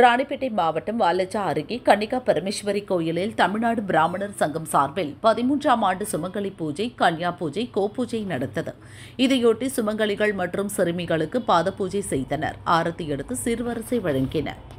ராணிப்பேட்டை மாவட்டம் வாலஜா அருகே கன்னிகா பரமேஸ்வரி கோயிலில் தமிழ்நாடு பிராமணர் சங்கம் சார்பில் பதிமூன்றாம் ஆண்டு சுமங்கலி பூஜை கன்யா பூஜை கோபூஜை நடத்தது இதையொட்டி சுமங்கலிகள் மற்றும் சிறுமிகளுக்கு பாத பூஜை செய்தனர் ஆரத்தி எடுத்து சீர்வரிசை வழங்கினர்